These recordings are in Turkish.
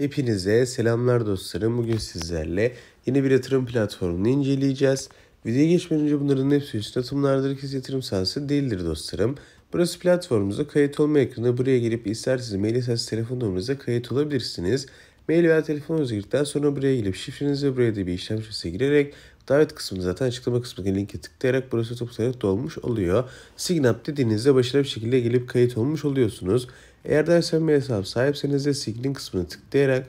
Hepinize selamlar dostlarım. Bugün sizlerle yeni bir yatırım platformunu inceleyeceğiz. Videoya geçmeden önce bunların hepsi üstüne atımlardır. Herkes yatırım sahası değildir dostlarım. Burası platformumuzda kayıt olma ekranı. Buraya girip isterseniz mail isterseniz telefon numaranıza kayıt olabilirsiniz. Mail veya telefonunuzu girdikten sonra buraya gelip şifrenizi buraya da bir işlem şifresi girerek davet kısmını zaten açıklama kısmındaki linke tıklayarak burası top olarak dolmuş oluyor. Sign up dediğinizde başarılı bir şekilde gelip kayıt olmuş oluyorsunuz. Eğer de SMB hesabı sahipseniz de Siglin kısmını tıklayarak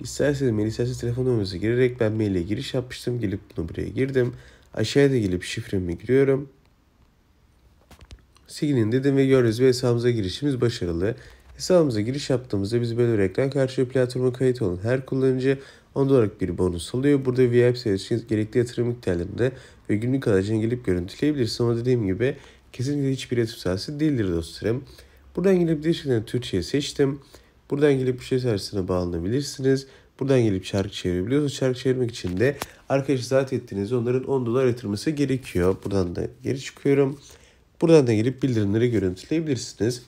isterseniz mail isterseniz telefon numaranızı girerek ben maille giriş yapmıştım. Gelip bunu buraya girdim. Aşağıya da gelip şifremi giriyorum. Siglin dedim ve gördüğünüz gibi hesabımıza girişimiz başarılı. Hesabımıza giriş yaptığımızda biz böyle ekran karşı platforma kayıt olan her kullanıcı 10 dolarlık bir bonus alıyor. Burada VIP seviyesi için gerekli yatırım miktarlarında ve günlük aracına gelip görüntüleyebilirsiniz. Ama dediğim gibi kesinlikle hiçbir yatırım sahası değildir dostlarım. Buradan gelip dişkinden Türkçe'ye seçtim. Buradan gelip bir şey tersine bağlanabilirsiniz. Buradan gelip şarkı çevirebiliyorsunuz. Şarkı çevirmek için de arkadaş zat ettiğiniz onların 10 dolar yatırması gerekiyor. Buradan da geri çıkıyorum. Buradan da gelip bildirimleri görüntüleyebilirsiniz.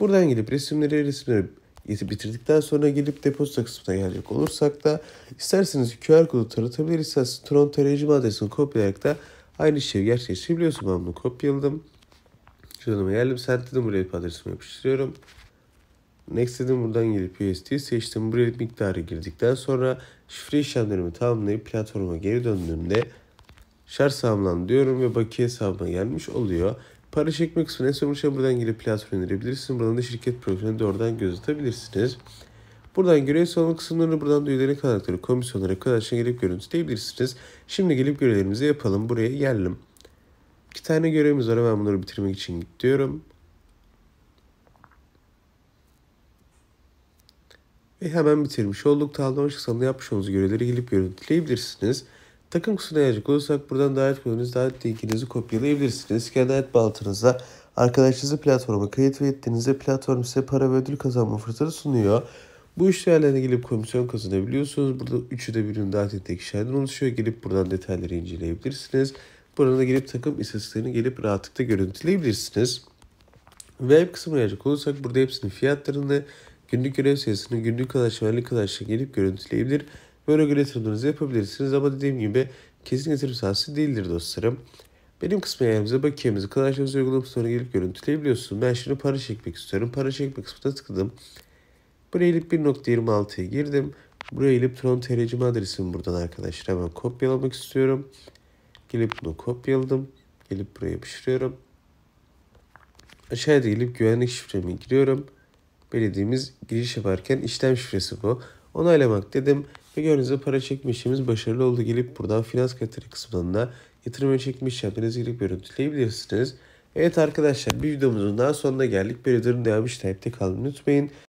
Buradan gelip resimleri resimleri bitirdikten sonra gelip depozito kısmına gelecek olursak da isterseniz QR kodu taratabilirsiniz. Tron tarayıcı adresini kopyalayarak da aynı şeyi gerçekleştirebiliyorsunuz. Ben bunu kopyaladım. Cüzdanıma geldim Sentle'den buraya adresimi yapıştırıyorum. Next dedim buradan gelip USD seçtim. Buraya miktarı girdikten sonra şifre işlemlerimi tamamlayıp platforma geri döndüğümde şarj sağlamlan diyorum ve bakiye hesabıma gelmiş oluyor. Para çekme kısmına en son buradan girip platforma indirebilirsiniz. Buradan da şirket profilini doğrudan gözetebilirsiniz. Buradan görev savunma kısımlarını buradan duyulara kaynakları komisyonlara kadar gelip görüntüleyebilirsiniz. Şimdi gelip görevlerimizi yapalım. Buraya geldim. İki tane görevimiz var. Hemen bunları bitirmek için gidiyorum. Ve hemen bitirmiş olduk. Tavlama çıksanında yapmış olduğunuz görevleri gelip görüntüleyebilirsiniz. Takım kısmına gelecek olursak buradan davet kodunuz, davet linkinizi kopyalayabilirsiniz. Kendi davet baltanızda arkadaşınızı platforma kayıt ve ettiğinizde platform size para ve ödül kazanma fırsatı sunuyor. Bu işlerle gelip komisyon kazanabiliyorsunuz. Burada üçü de birinin davet ettiği kişilerden oluşuyor. Gelip buradan detayları inceleyebilirsiniz. Burada da gelip takım istatistiklerini gelip rahatlıkla görüntüleyebilirsiniz. Web kısmına gelecek olursak burada hepsinin fiyatlarını, günlük görev sayısını, günlük kalaşma, aylık kalaşma gelip görüntüleyebilir. Böyle göre yatırımlarınızı yapabilirsiniz ama dediğim gibi kesin yatırım sahası değildir dostlarım. Benim kısmı ayarımıza bakiyemizi kalaşmamızı uygulamak sonra gelip görüntüleyebiliyorsunuz. Ben şimdi para çekmek istiyorum. Para çekme kısmına tıkladım. Buraya gelip 1.26'ya girdim. Buraya gelip Tron TRC'm adresimi buradan arkadaşlar hemen kopyalamak istiyorum. Gelip bunu kopyaladım. Gelip buraya pişiriyorum. Aşağıya gelip güvenlik şifremi giriyorum. Belediğimiz giriş yaparken işlem şifresi bu. Onaylamak dedim ve gördüğünüzde para çekme işlemimiz başarılı oldu. Gelip buradan finans kaliteli kısmından da yatırım ve çekme işlemlerinizi girip görüntüleyebilirsiniz. Evet arkadaşlar bir videomuzun daha sonuna geldik. Bir ödülün devam işlemde kalmayı unutmayın.